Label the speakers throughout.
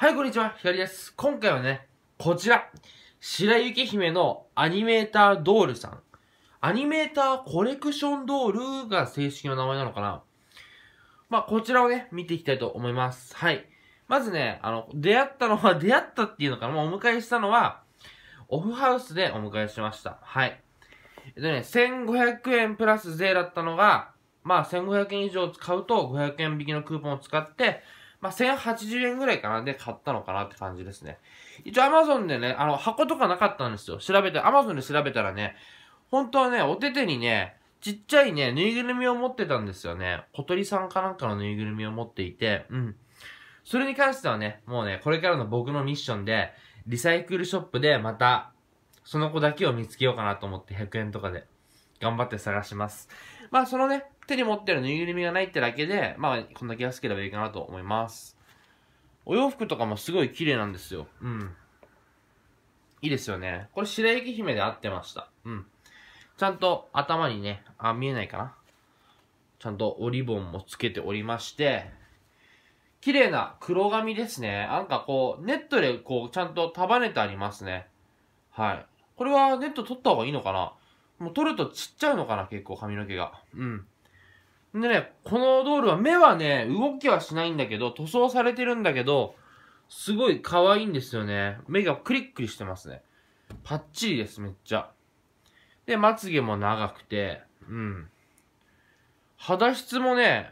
Speaker 1: はい、こんにちは。ひかりです。今回はね、こちら。白雪姫のアニメータードールさん。アニメーターコレクションドールが正式の名前なのかなまあ、こちらをね、見ていきたいと思います。はい。まずね、あの、出会ったのは、出会ったっていうのかなまお迎えしたのは、オフハウスでお迎えしました。はい。でね、1500円プラス税だったのが、まあ、1500円以上使うと500円引きのクーポンを使って、まあ、1080円ぐらいかなで買ったのかなって感じですね。一応 Amazon でね、あの、箱とかなかったんですよ。調べて、Amazon で調べたらね、本当はね、お手手にね、ちっちゃいね、ぬいぐるみを持ってたんですよね。小鳥さんかなんかのぬいぐるみを持っていて、うん。それに関してはね、もうね、これからの僕のミッションで、リサイクルショップでまた、その子だけを見つけようかなと思って100円とかで頑張って探します。まあそのね、手に持ってるぬいぐるみがないってだけで、まあ、こんだけ安ければいいかなと思います。お洋服とかもすごい綺麗なんですよ。うん。いいですよね。これ白雪姫で合ってました。うん。ちゃんと頭にね、あ、見えないかな。ちゃんとおリボンもつけておりまして、綺麗な黒髪ですね。なんかこう、ネットでこう、ちゃんと束ねてありますね。はい。これはネット取った方がいいのかなもう取るとちっちゃいのかな結構髪の毛が。うん。でね、このドールは目はね、動きはしないんだけど、塗装されてるんだけど、すごい可愛いんですよね。目がクリックリしてますね。パッチリです、めっちゃ。で、まつげも長くて、うん。肌質もね、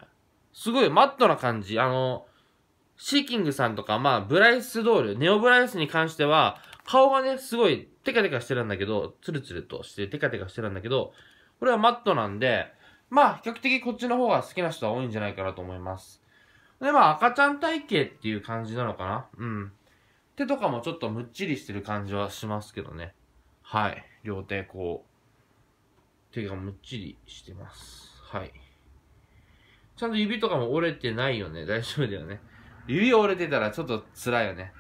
Speaker 1: すごいマットな感じ。あの、シーキングさんとか、まあ、ブライスドール、ネオブライスに関しては、顔がね、すごいテカテカしてるんだけど、ツルツルとしてテカテカしてるんだけど、これはマットなんで、まあ、比較的こっちの方が好きな人は多いんじゃないかなと思います。で、まあ、赤ちゃん体型っていう感じなのかなうん。手とかもちょっとむっちりしてる感じはしますけどね。はい。両手、こう、手がむっちりしてます。はい。ちゃんと指とかも折れてないよね。大丈夫だよね。指折れてたらちょっと辛いよね。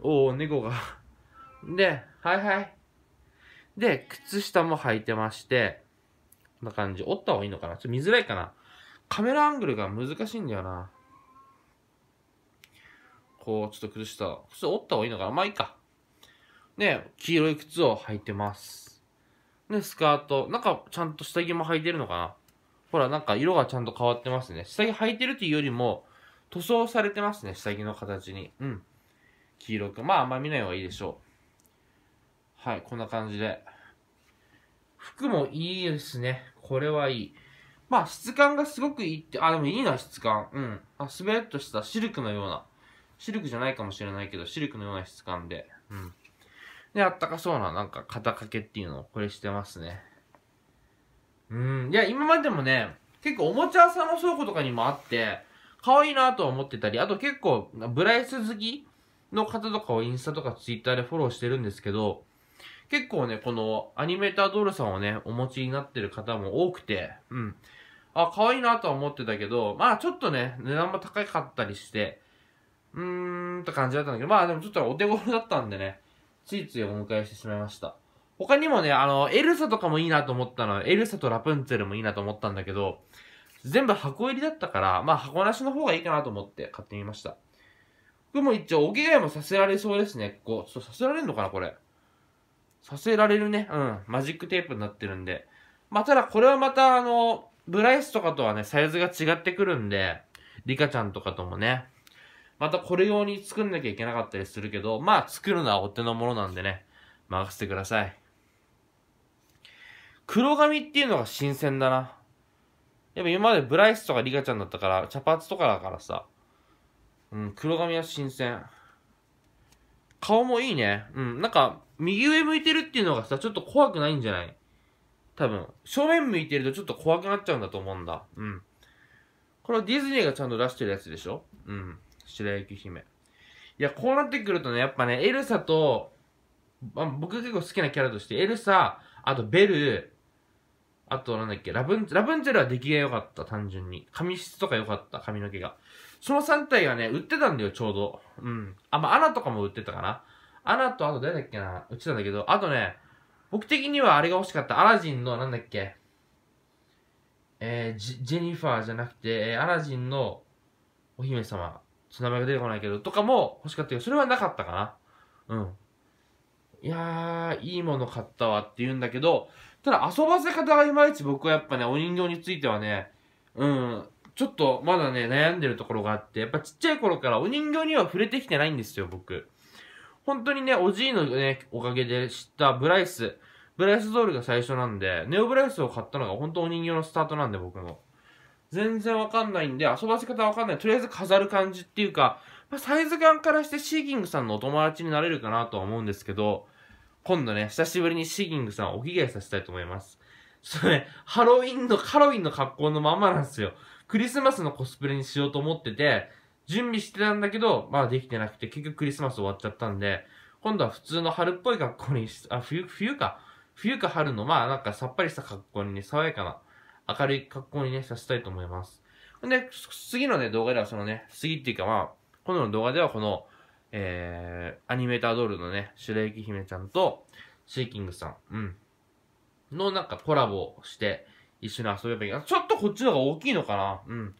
Speaker 1: おお猫がで、はいはい。で、靴下も履いてまして、な感じ。折った方がいいのかなちょっと見づらいかな。カメラアングルが難しいんだよな。こう、ちょっと崩した。普通折った方がいいのかなまあいいか。ね、黄色い靴を履いてます。ね、スカート。なんか、ちゃんと下着も履いてるのかなほら、なんか色がちゃんと変わってますね。下着履いてるというよりも、塗装されてますね、下着の形に。うん。黄色く。まあ、あんま見ない方がいいでしょう。はい、こんな感じで。服もいいですね。これはいい。まあ、質感がすごくいいって、あ、でもいいな、質感。うん。あ、スベっとしたシルクのような。シルクじゃないかもしれないけど、シルクのような質感で。うん。で、あったかそうな、なんか、肩掛けっていうのをこれしてますね。うん。いや、今までもね、結構おもちゃ屋さんの倉庫とかにもあって、可愛いなと思ってたり、あと結構、ブライス好きの方とかをインスタとかツイッターでフォローしてるんですけど、結構ね、このアニメータードールさんをね、お持ちになってる方も多くて、うん。あ、可愛いなとは思ってたけど、まあちょっとね、値段も高かったりして、うーんって感じだったんだけど、まあでもちょっとお手頃だったんでね、ついついお迎えしてしまいました。他にもね、あの、エルサとかもいいなと思ったの、エルサとラプンツェルもいいなと思ったんだけど、全部箱入りだったから、まあ箱なしの方がいいかなと思って買ってみました。これも一応お着替えもさせられそうですね。こう、させられんのかなこれ。させられるね、うん、マジックテープになってるんで。まあ、ただこれはまた、あの、ブライスとかとはね、サイズが違ってくるんで、リカちゃんとかともね、またこれ用に作んなきゃいけなかったりするけど、まあ、作るのはお手のものなんでね、任せてください。黒髪っていうのが新鮮だな。やっぱ今までブライスとかリカちゃんだったから、茶髪とかだからさ。うん、黒髪は新鮮。顔もいいね。うん、なんか、右上向いてるっていうのがさ、ちょっと怖くないんじゃない多分。正面向いてるとちょっと怖くなっちゃうんだと思うんだ。うん。これはディズニーがちゃんと出してるやつでしょうん。白雪姫。いや、こうなってくるとね、やっぱね、エルサと、まあ、僕結構好きなキャラとして、エルサ、あとベル、あとなんだっけ、ラブン、ラブンツェルは出来が良かった、単純に。髪質とか良かった、髪の毛が。その3体がね、売ってたんだよ、ちょうど。うん。あ、まあ、アナとかも売ってたかな。アナと、あと誰だっけな、うちなんだけど、あとね、僕的にはあれが欲しかった。アラジンの、なんだっけ、えー、ジジェニファーじゃなくて、えー、アラジンのお姫様、ちょっと名前が出てこないけど、とかも欲しかったけど、それはなかったかな。うん。いやー、いいもの買ったわって言うんだけど、ただ遊ばせ方がいまいち僕はやっぱね、お人形についてはね、うん、ちょっとまだね、悩んでるところがあって、やっぱちっちゃい頃からお人形には触れてきてないんですよ、僕。本当にね、おじいのね、おかげで知ったブライス、ブライスドールが最初なんで、ネオブライスを買ったのが本当お人形のスタートなんで僕の。全然わかんないんで、遊ばせ方わかんない。とりあえず飾る感じっていうか、まあ、サイズ感からしてシーギングさんのお友達になれるかなとは思うんですけど、今度ね、久しぶりにシーギングさんをお着替えさせたいと思います。ちょっとね、ハロウィンの、ハロウィンの格好のままなんですよ。クリスマスのコスプレにしようと思ってて、準備してたんだけど、まあできてなくて、結局クリスマス終わっちゃったんで、今度は普通の春っぽい格好に、あ、冬、冬か。冬か春の、まあなんかさっぱりした格好にね、爽やかな、明るい格好にね、させたいと思います。で、次のね、動画ではそのね、次っていうかまあ、今度の動画ではこの、えー、アニメータードールのね、白雪姫ちゃんと、シーキングさん、うん。のなんかコラボして、一緒に遊べばいいかな。ちょっとこっちの方が大きいのかなうん。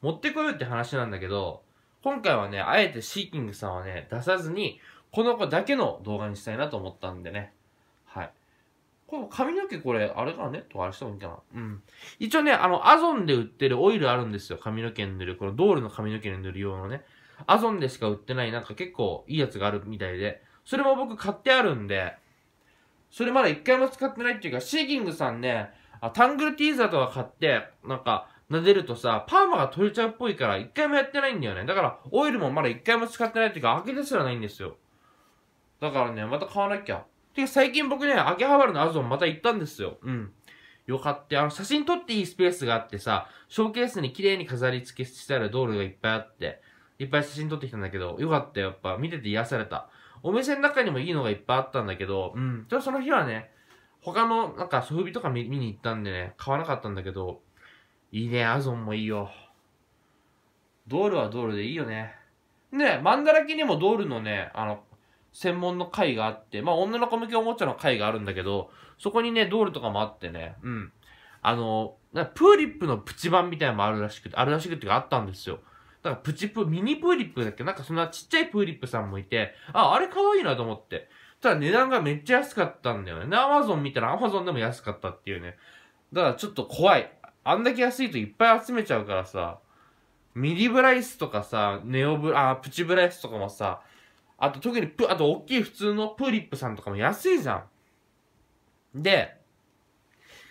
Speaker 1: 持ってこようって話なんだけど、今回はね、あえてシーキングさんはね、出さずに、この子だけの動画にしたいなと思ったんでね。はい。この髪の毛これ、あれかねとかあれしてもいいかな。うん。一応ね、あの、アゾンで売ってるオイルあるんですよ。髪の毛に塗る。このドールの髪の毛に塗る用のね。アゾンでしか売ってないなんか結構いいやつがあるみたいで。それも僕買ってあるんで、それまだ一回も使ってないっていうか、シーキングさんね、あタングルティーザーとか買って、なんか、撫でるとさ、パーマが取れちゃうっぽいから、一回もやってないんだよね。だから、オイルもまだ一回も使ってないっていうか、開けですらないんですよ。だからね、また買わなきゃ。てか、最近僕ね、秋葉原のアゾンまた行ったんですよ。うん。よかった。あの、写真撮っていいスペースがあってさ、ショーケースに綺麗に飾り付けしたら道路がいっぱいあって、いっぱい写真撮ってきたんだけど、よかったよ。やっぱ、見てて癒された。お店の中にもいいのがいっぱいあったんだけど、うん。ちょっとその日はね、他の、なんか、ソフビとか見に行ったんでね、買わなかったんだけど、いいね、アゾンもいいよ。ドールはドールでいいよね。ね、マンダラキにもドールのね、あの、専門の会があって、まあ、女の子向けおもちゃの会があるんだけど、そこにね、ドールとかもあってね、うん。あの、プーリップのプチ版みたいなのもあるらしくて、あるらしくてかあったんですよ。だからプチプ、ミニプーリップだっけなんかそんなちっちゃいプーリップさんもいて、あ、あれ可愛いなと思って。ただ値段がめっちゃ安かったんだよね。アマゾン見たらアマゾンでも安かったっていうね。だからちょっと怖い。あんだけ安いといっぱい集めちゃうからさ、ミディブライスとかさ、ネオブ、あ、プチブライスとかもさ、あと特にプ、あと大きい普通のプーリップさんとかも安いじゃん。で、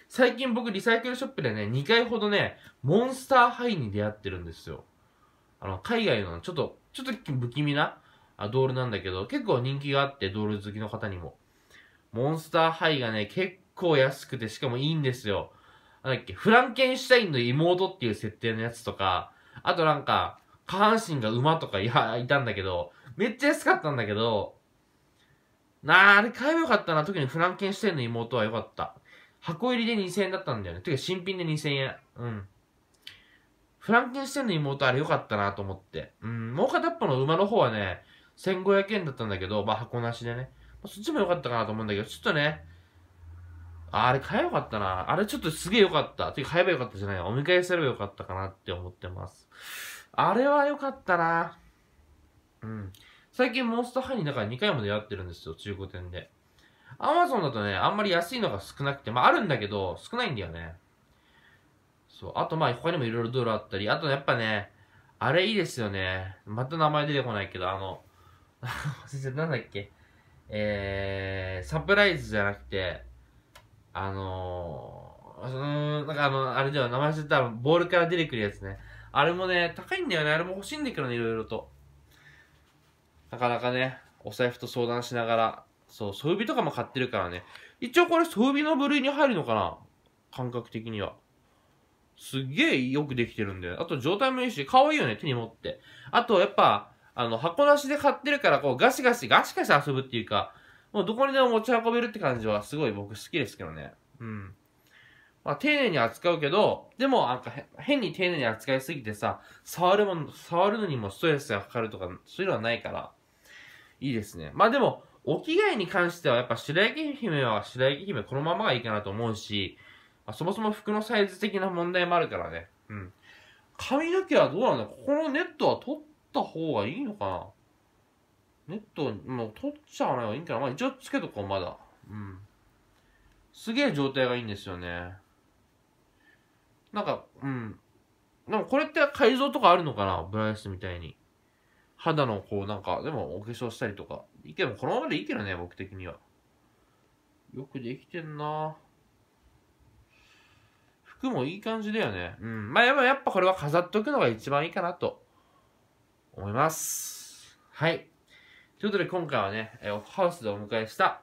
Speaker 1: 最近僕リサイクルショップでね、2回ほどね、モンスターハイに出会ってるんですよ。あの、海外のちょっと、ちょっと不気味なあドールなんだけど、結構人気があって、ドール好きの方にも。モンスターハイがね、結構安くて、しかもいいんですよ。なんだっけ、フランケンシュタインの妹っていう設定のやつとか、あとなんか、下半身が馬とかいやいたんだけど、めっちゃ安かったんだけど、なあ、あれ買えばよかったな。特にフランケンシュタインの妹はよかった。箱入りで2000円だったんだよね。てか新品で2000円。うん。フランケンシュタインの妹あれよかったなと思って。うん、もう片っぽの馬の方はね、1500円だったんだけど、まあ箱なしでね。まあ、そっちもよかったかなと思うんだけど、ちょっとね、あれ買えばよかったな。あれちょっとすげえよかった。てか買えばよかったじゃない。お見返せればよかったかなって思ってます。あれはよかったな。うん。最近モンストハイにだから2回も出会ってるんですよ、中古店で。アマゾンだとね、あんまり安いのが少なくて、まああるんだけど、少ないんだよね。そう。あとまあ他にもいろいろ道路あったり、あとやっぱね、あれいいですよね。また名前出てこないけど、あの、先 生なんだっけ。えー、サプライズじゃなくて、あのー、その、なんかあの、あれでは名前知ってたボールから出てくるやつね。あれもね、高いんだよね。あれも欲しいんだけどね、いろいろと。なかなかね、お財布と相談しながら、そう、装備とかも買ってるからね。一応これ装備の部類に入るのかな感覚的には。すっげえよくできてるんだよ。あと状態もいいし、可愛いよね、手に持って。あと、やっぱ、あの、箱なしで買ってるから、こう、ガシガシ、ガシガシ遊ぶっていうか、もうどこにでも持ち運べるって感じはすごい僕好きですけどね。うん。まあ、丁寧に扱うけど、でもなんか変に丁寧に扱いすぎてさ、触るもの、触るのにもストレスがかかるとか、そういうのはないから、いいですね。まあでも、お着替えに関してはやっぱ白雪姫は白雪姫このままがいいかなと思うし、まあ、そもそも服のサイズ的な問題もあるからね。うん。髪の毛はどうなんだここのネットは取った方がいいのかなネット、もう取っちゃわない方がいいんかな。まあ一応つけとこう、まだ。うん。すげえ状態がいいんですよね。なんか、うん。でもこれって改造とかあるのかなブライスみたいに。肌のこうなんか、でもお化粧したりとか。いけもこのままでいいけどね、僕的には。よくできてんな服もいい感じだよね。うん。まあでもやっぱこれは飾っとくのが一番いいかなと思います。はい。ということで今回はね、えー、ハウスでお迎えした、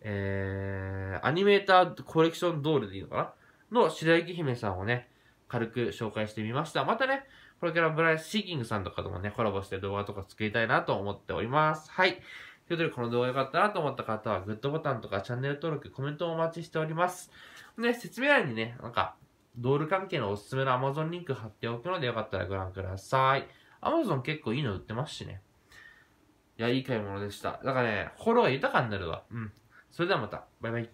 Speaker 1: えー、アニメーターコレクションドールでいいのかなの白雪姫さんをね、軽く紹介してみました。またね、これからブライス・シーキングさんとかともね、コラボして動画とか作りたいなと思っております。はい。ということで、この動画良かったなと思った方は、グッドボタンとかチャンネル登録、コメントをお待ちしております。ね、説明欄にね、なんか、ドール関係のおすすめの Amazon リンク貼っておくので、よかったらご覧ください。Amazon 結構いいの売ってますしね。いや、いい買い物でした。だからね、心が豊かになるわ。うん。それではまた。バイバイ。